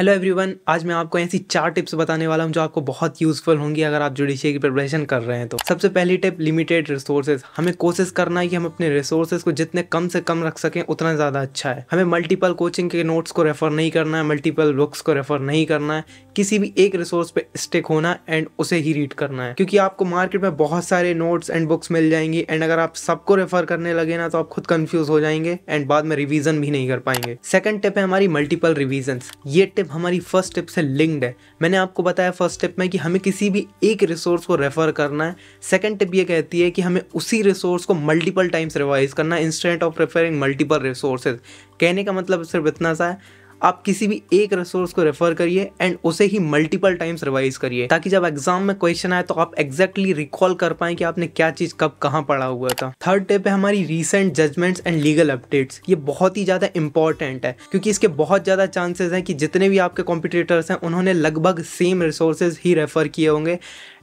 hello everyone आज मैं आपको ऐसी चार टिप्स बताने वाला हूं जो आपको बहुत यूजफुल होंगी अगर आप जुडिशियर की प्रिपरेशन कर रहे हैं तो सबसे पहली टिप लिमिटेड रिसोर्सेज हमें कोशिश करना है कि हम अपने रिसोर्सेज को जितने कम से कम रख सकें उतना ज़्यादा अच्छा है हमें मल्टीपल कोचिंग के नोट्स को रेफर नहीं करना है मल्टीपल बुक्स को रेफर नहीं करना है किसी भी एक रिसोर्स पे स्टिक होना एंड उसे ही रीड करना है क्योंकि आपको मार्केट में बहुत सारे नोट्स एंड बुक्स मिल जाएंगी एंड अगर आप सबको रेफर करने लगे ना तो आप खुद कन्फ्यूज हो जाएंगे एंड बाद में रिविजन भी नहीं कर पाएंगे सेकेंड टिप है हमारी मल्टीपल रिविजन ये टिप हमारी फर्स्ट स्टेप से लिंक्ड है मैंने आपको बताया फर्स्ट स्टेप में कि हमें किसी भी एक रिसोर्स को रेफ़र करना है सेकेंड टिप ये कहती है कि हमें उसी रिसोर्स को मल्टीपल टाइम्स रिवाइज करना है instead of referring multiple resources कहने का मतलब सिर्फ इतना सा है आप किसी भी एक रिसोर्स को रेफर करिए एंड उसे ही मल्टीपल टाइम्स रिवाइज करिए ताकि जब एग्जाम में क्वेश्चन आए तो आप एग्जैक्टली रिकॉल कर पाए कि आपने क्या चीज कब कहाँ पढ़ा हुआ था थर्ड टिप है हमारी recent judgments and legal updates ये बहुत ही ज्यादा इंपॉर्टेंट है क्योंकि इसके बहुत ज्यादा चांसेस हैं कि जितने भी आपके कॉम्पिटिटर्स हैं उन्होंने लगभग सेम रिसोर्सेज ही रेफर किए होंगे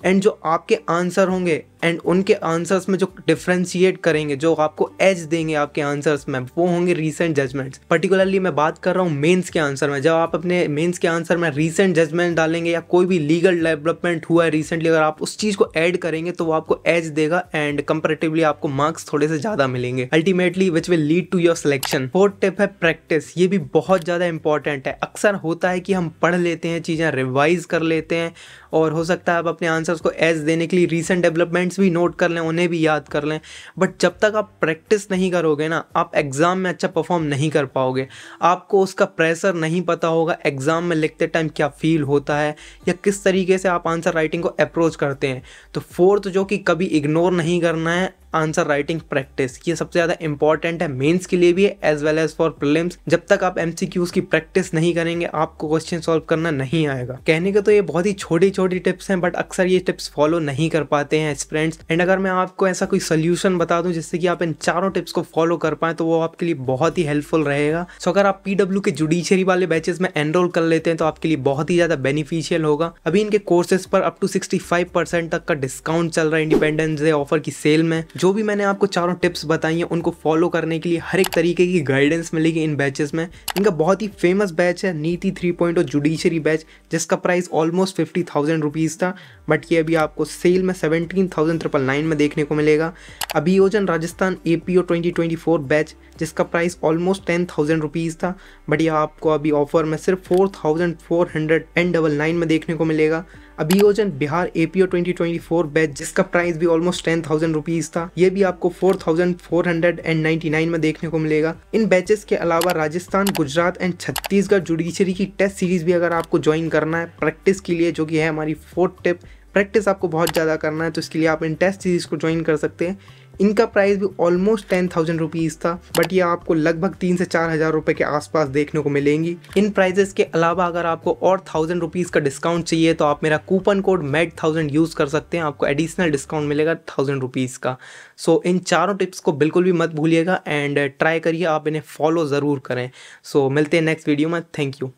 एंड जो आपके आंसर होंगे एंड उनके आंसर्स में जो डिफ्रेंशिएट करेंगे जो आपको एज देंगे आपके आंसर्स में वो होंगे रिसेंट जजमेंट्स पर्टिकुलरली मैं बात कर रहा हूँ मेन मेंस के आंसर में जब आप अपने मेंस के आंसर में रीसेंट जजमेंट डालेंगे या कोई भी लीगल डेवलपमेंट हुआ है रिसेंटली अगर आप उस चीज़ को ऐड करेंगे तो वो आपको एज देगा एंड कंपेरेटिवली आपको मार्क्स थोड़े से ज़्यादा मिलेंगे ultimately which will lead to your selection fourth tip है प्रैक्टिस ये भी बहुत ज़्यादा इंपॉर्टेंट है अक्सर होता है कि हम पढ़ लेते हैं चीज़ें रिवाइज कर लेते हैं और हो सकता है आप अपने आंसर्स को एज देने के लिए रीसेंट डेवलपमेंट्स भी नोट कर लें उन्हें भी याद कर लें बट जब तक आप प्रैक्टिस नहीं करोगे ना आप एग्ज़ाम में अच्छा परफॉर्म नहीं कर पाओगे आपको उसका प्रेस प्रेशर नहीं पता होगा एग्ज़ाम में लिखते टाइम क्या फील होता है या किस तरीके से आप आंसर राइटिंग को अप्रोच करते हैं तो फोर्थ जो कि कभी इग्नोर नहीं करना है आंसर राइटिंग प्रैक्टिस ये सबसे ज़्यादा इंपॉर्टेंट है मेंस के लिए भी as well as for prelims जब तक आप एम की प्रैक्टिस नहीं करेंगे आपको क्वेश्चन सॉल्व करना नहीं आएगा कहने के तो ये बहुत ही छोटी छोटी टिप्स हैं बट अक्सर ये टिप्स फॉलो नहीं कर पाते हैं स्टूडेंट्स एंड अगर मैं आपको ऐसा कोई सोल्यूशन बता दूं जिससे कि आप इन चारों टिप्स को फॉलो कर पाए तो वो आपके लिए बहुत ही हेल्पफुल रहेगा सो अगर आप पीडब्ल्यू के जुडिशियरी वाले बैचेस में एनरोल कर लेते हैं तो आपके लिए बहुत ही ज़्यादा बेनिफिशियल होगा अभी इनके कोर्सेज पर अप टू सिक्सटी तक का डिस्काउंट चल रहा है इंडिपेंडेंस डे ऑफर की सेल में जो भी मैंने आपको चारों टिप्स बताई हैं उनको फॉलो करने के लिए हर एक तरीके की गाइडेंस मिलेगी इन बैचेस में इनका बहुत ही फेमस बैच है नीति थ्री पॉइंट और जुडिशरी बैच जिसका price almost fifty thousand rupees था बट ये अभी आपको सेल में सेवनटीन थाउजेंड ट्रिपल नाइन में देखने को मिलेगा अभियोजन Rajasthan A P O twenty twenty four batch जिसका price almost ten thousand rupees था बट ये आपको अभी ऑफर में सिर्फ four thousand four hundred and double nine में देखने को मिलेगा अभियोजन Bihar A P O twenty twenty four batch जिसका प्राइस भी ऑलमोस्ट टेन थाउजेंड रुपीज़ था मिलेगा ये भी आपको 4499 में देखने को मिलेगा इन बैचेस के अलावा राजस्थान गुजरात एंड छत्तीसगढ़ जुडिशरी की टेस्ट सीरीज भी अगर आपको ज्वाइन करना है प्रैक्टिस के लिए जो कि है हमारी फोर्थ टिप प्रैक्टिस आपको बहुत ज़्यादा करना है तो इसके लिए आप इन टेस्ट सीरीज़ को ज्वाइन कर सकते हैं इनका प्राइस भी ऑलमोस्ट टेन थाउजेंड रुपीज़ था बट ये आपको लगभग तीन से चार हज़ार रुपये के आसपास देखने को मिलेंगी इन प्राइजेस के अलावा अगर आपको और थाउजेंड रुपीज़ का डिस्काउंट चाहिए तो आप मेरा coupon code made thousand use कर सकते हैं आपको एडिशनल डिस्काउंट मिलेगा थाउजेंड रुपीज़ का सो so, इन चारों टिप्स को बिल्कुल भी मत भूलिएगा एंड ट्राई करिए आप इन्हें फॉलो ज़रूर करें सो so, मिलते हैं नेक्स्ट वीडियो में थैंक यू